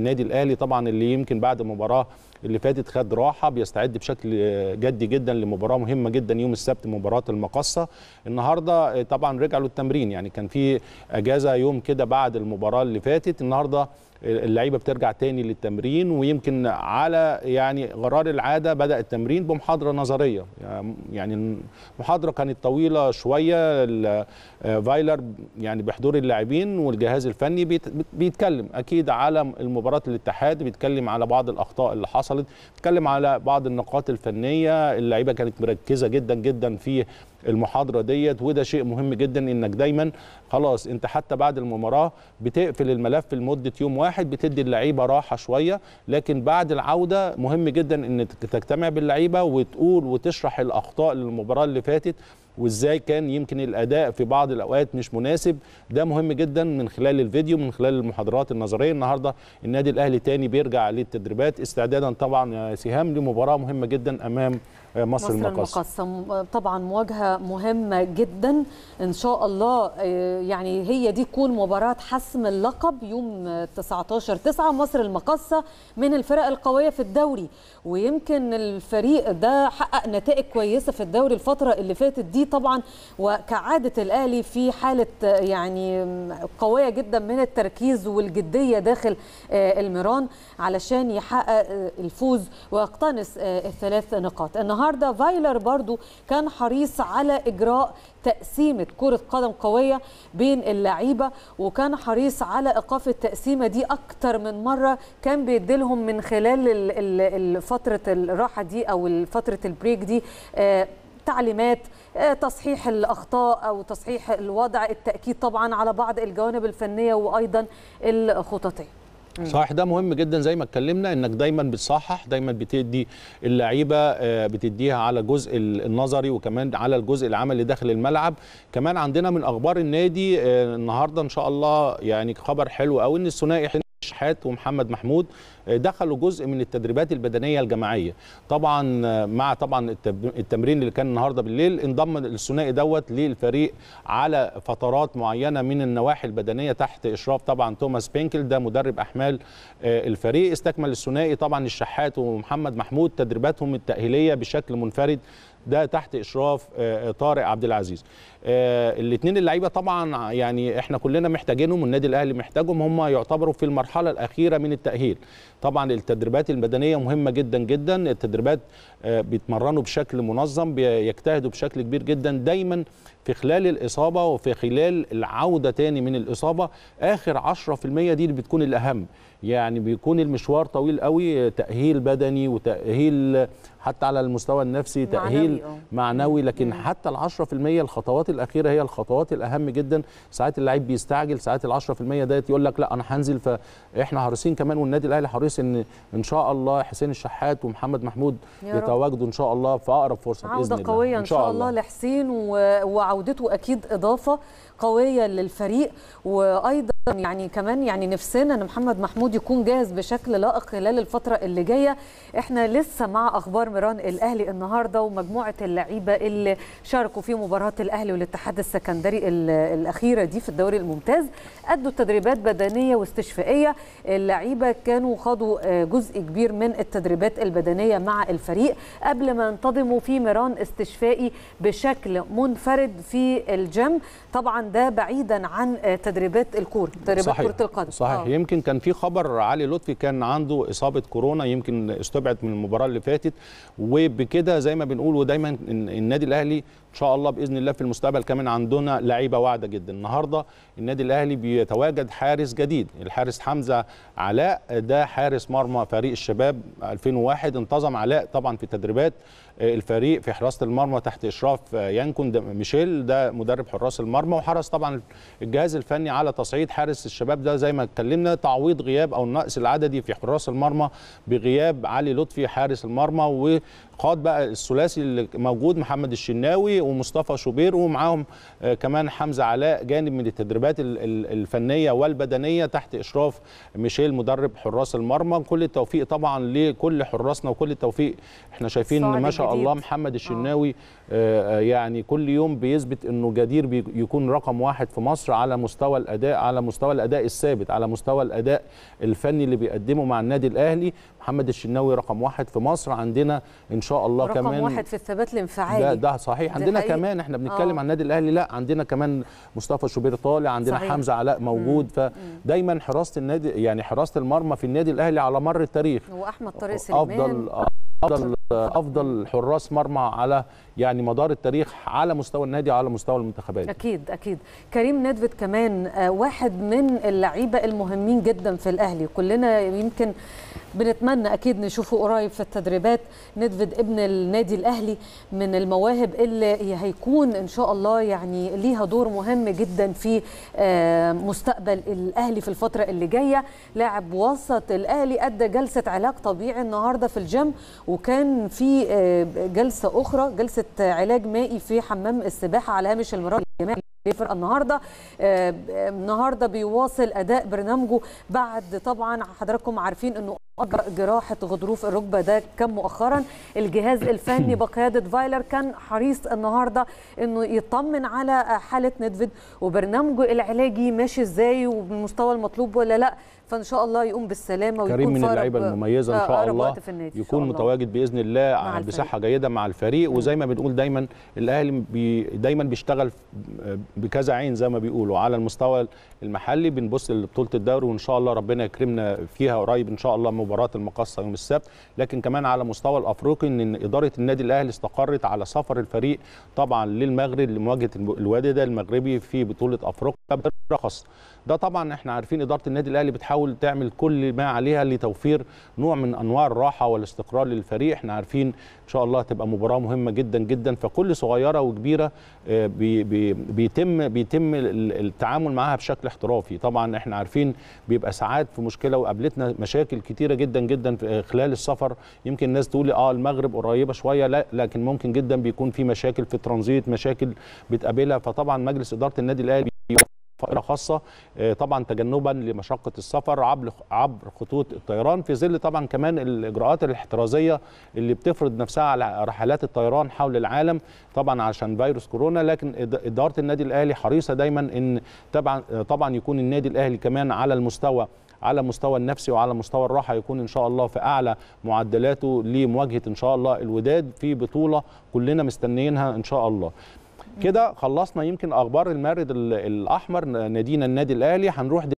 النادي الاهلي طبعا اللي يمكن بعد المباراه اللي فاتت خد راحه بيستعد بشكل جدي جدا لمباراه مهمه جدا يوم السبت مباراه المقصه النهارده طبعا رجعوا للتمرين يعني كان في اجازه يوم كده بعد المباراه اللي فاتت النهارده اللعيبه بترجع تاني للتمرين ويمكن على يعني غرار العاده بدا التمرين بمحاضره نظريه يعني المحاضره كانت طويله شويه آه، فايلر يعني بحضور اللاعبين والجهاز الفني بيتكلم اكيد على المباراه الاتحاد بيتكلم على بعض الاخطاء اللي حصلت بيتكلم على بعض النقاط الفنيه اللعيبه كانت مركزه جدا جدا في المحاضره ديت وده شيء مهم جدا انك دايما خلاص انت حتى بعد المباراه بتقفل الملف لمده يوم واحد بتدي اللعيبه راحه شويه لكن بعد العوده مهم جدا ان تجتمع باللعيبه وتقول وتشرح الاخطاء للمباراه اللي فاتت وازاي كان يمكن الاداء في بعض الاوقات مش مناسب ده مهم جدا من خلال الفيديو من خلال المحاضرات النظريه النهارده النادي الاهلي تاني بيرجع للتدريبات استعدادا طبعا يا سهام لمباراه مهمه جدا امام مصر, مصر المقسم طبعا مواجهه مهمه جدا ان شاء الله آه، يعني هي دي تكون مباراه حسم اللقب يوم 19 9 مصر المقصه من الفرق القويه في الدوري ويمكن الفريق ده حقق نتائج كويسه في الدوري الفتره اللي فاتت دي دي طبعا وكعاده الاهلي في حاله يعني قويه جدا من التركيز والجديه داخل آه، الميران علشان يحقق آه، الفوز ويقتنص آه، الثلاث نقاط النهارده فايلر برضو كان حريص على اجراء تقسيمه كره قدم قويه بين اللعيبه وكان حريص على ايقاف التقسيمه دي اكتر من مره كان بيديلهم من خلال فتره الراحه دي او فتره البريك دي تعليمات آه، تصحيح الاخطاء او تصحيح الوضع التاكيد طبعا على بعض الجوانب الفنيه وايضا الخططيه صحيح ده مهم جدا زي ما اتكلمنا انك دايما بتصحح دايما بتدي اللعيبه آه، بتديها على الجزء النظري وكمان على الجزء العملي داخل الملعب كمان عندنا من اخبار النادي آه، النهارده ان شاء الله يعني خبر حلو قوي ان الثنائي شحات ومحمد محمود دخلوا جزء من التدريبات البدنيه الجماعيه طبعا مع طبعا التمرين اللي كان النهارده بالليل انضم الثنائي دوت للفريق على فترات معينه من النواحي البدنيه تحت اشراف طبعا توماس بينكل ده مدرب احمال آه، الفريق استكمل الثنائي طبعا الشحات ومحمد محمود تدريباتهم التاهيليه بشكل منفرد ده تحت اشراف آه، آه، طارق عبد العزيز الاثنين اللعيبه طبعا يعني احنا كلنا محتاجينهم والنادي الاهلي محتاجهم هم يعتبروا في المرحله الاخيره من التاهيل طبعا التدريبات المدنيه مهمه جدا جدا التدريبات آه، بيتمرنوا بشكل منظم بيجتهدوا بشكل كبير جدا دايما في خلال الإصابة وفي خلال العودة تاني من الإصابة آخر 10% دي اللي بتكون الأهم يعني بيكون المشوار طويل قوي تأهيل بدني وتأهيل حتى على المستوى النفسي تأهيل اه. معنوي, معنوي لكن مم. حتى العشرة في المية الخطوات الأخيرة هي الخطوات الأهم جدا ساعات اللعيب بيستعجل ساعات العشرة في المية ديت يقول لك لا أنا هنزل فإحنا حريصين كمان والنادي الأهلي حريص إن إن شاء الله حسين الشحات ومحمد محمود يتواجدوا إن شاء الله في أقرب فرصة بإذن الله عودة قوية إن شاء الله, الله لحسين و... عودته اكيد اضافه قويه للفريق وايضا يعني كمان يعني نفسنا ان محمد محمود يكون جاهز بشكل لائق خلال الفتره اللي جايه احنا لسه مع اخبار ميران الاهلي النهارده ومجموعه اللعيبه اللي شاركوا في مباراه الاهلي والاتحاد السكندري الاخيره دي في الدوري الممتاز ادوا تدريبات بدنيه واستشفائيه اللعيبه كانوا خاضوا آه، جزء كبير من التدريبات البدنيه مع الفريق قبل ما ينتظموا في ميران استشفائي بشكل منفرد في الجيم طبعا ده بعيدا عن تدريبات الكور تدريبات كره القدم صحيح أوه. يمكن كان في خبر علي لطفي كان عنده اصابه كورونا يمكن استبعد من المباراه اللي فاتت وبكده زي ما بنقول ودايما النادي الاهلي ان شاء الله باذن الله في المستقبل كمان عندنا لعيبه واعده جدا النهارده النادي الاهلي بيتواجد حارس جديد الحارس حمزه علاء ده حارس مرمى فريق الشباب 2001 انتظم علاء طبعا في تدريبات آه، الفريق في حراسه المرمى تحت اشراف آه، يانكون ميشيل ده مدرب حراس المرمى وحرص طبعا الجهاز الفني على تصعيد حارس الشباب ده زي ما اتكلمنا تعويض غياب او النقص العددي في حراس المرمى بغياب علي لطفي حارس المرمى الانتقاد بقى الثلاثي اللي موجود محمد الشناوي ومصطفى شوبير ومعاهم آه، كمان حمزه علاء جانب من التدريبات الفنيه والبدنيه تحت اشراف ميشيل مدرب حراس المرمى كل التوفيق طبعا لكل حراسنا وكل التوفيق احنا شايفين ان ما شاء الله محمد آه. الشناوي آه،, آه يعني كل يوم بيثبت انه جدير بيكون رقم واحد في مصر على مستوى الاداء على مستوى الاداء الثابت على مستوى الاداء الفني اللي بيقدمه مع النادي الاهلي محمد الشناوي رقم واحد في مصر عندنا ان شاء الله رقم كمان رقم واحد في الثبات الانفعالي ده, ده صحيح عندنا حقيقي. كمان احنا بنتكلم أوه. عن النادي الاهلي لا عندنا كمان مصطفى شوبير طالع عندنا صحيح. حمزه علاء موجود مم. فدايما حراسه النادي يعني حراسه المرمى في النادي الاهلي على مر التاريخ واحمد طارق سليمان افضل افضل افضل حراس مرمى على يعني مدار التاريخ على مستوى النادي على مستوى المنتخبات اكيد اكيد كريم نيدفيد كمان آه، واحد من اللعيبه المهمين جدا في الاهلي كلنا يمكن بنتمنى اكيد نشوفه قريب في التدريبات ندفد ابن النادي الاهلي من المواهب اللي هيكون ان شاء الله يعني ليها دور مهم جدا في آه، مستقبل الاهلي في الفتره اللي جايه لاعب وسط الاهلي ادى جلسه علاج طبيعي النهارده في الجيم وكان في آه، جلسه اخرى جلسه علاج مائي في حمام السباحه على هامش المرار الجماعي للفرقه النهارده آه، النهارده بيواصل اداء برنامجه بعد طبعا حضراتكم عارفين انه جراحه غضروف الركبه ده كان مؤخرا الجهاز الفني بقياده فايلر كان حريص النهارده انه يطمن على حاله نيدفيد وبرنامجه العلاجي ماشي ازاي وبالمستوى المطلوب ولا لا فان شاء الله يقوم بالسلامه ويكون كريم من اللعيبه المميزه ان آه، شاء الله يكون شاء الله. متواجد باذن الله آه، بصحه جيده مع الفريق وزي ما بنقول دايما الاهلي بي دايما بيشتغل بكذا عين زي ما بيقولوا على المستوى المحلي بنبص لبطوله الدوري وان شاء الله ربنا يكرمنا فيها قريب ان شاء الله مباراه المقصه يوم السبت لكن كمان على مستوى الافريقي ان اداره النادي الاهلي استقرت على سفر الفريق طبعا للمغرب لمواجهه الوادي ده المغربي في بطوله افريقيا برخص ده طبعا احنا عارفين اداره النادي الاهلي بتحاول بتحاول تعمل كل ما عليها لتوفير نوع من انواع الراحه والاستقرار للفريق احنا عارفين ان شاء الله هتبقى مباراه مهمه جدا جدا فكل صغيره وكبيره آه، بي بي بيتم بيتم التعامل معاها بشكل احترافي طبعا احنا عارفين بيبقى ساعات في مشكله وقابلتنا مشاكل كتيره جدا جدا آه، خلال السفر يمكن الناس تقول اه المغرب قريبه شويه لا لكن ممكن جدا بيكون في مشاكل في الترانزيت مشاكل بتقابلها فطبعا مجلس اداره النادي الاهلي طائره خاصة آه، طبعا تجنبا لمشقة السفر عبر عبر خطوط الطيران في ظل طبعا كمان الإجراءات الاحترازية اللي بتفرض نفسها على رحلات الطيران حول العالم طبعا عشان فيروس كورونا لكن إدارة النادي الأهلي حريصة دايما إن طبعا طبعا يكون النادي الأهلي كمان على المستوى على مستوى النفسي وعلى مستوى الراحه يكون ان شاء الله في اعلى معدلاته لمواجهه ان شاء الله الوداد في بطوله كلنا مستنيينها ان شاء الله كده خلصنا يمكن اخبار المارد الاحمر نادينا النادي الاهلي هنروح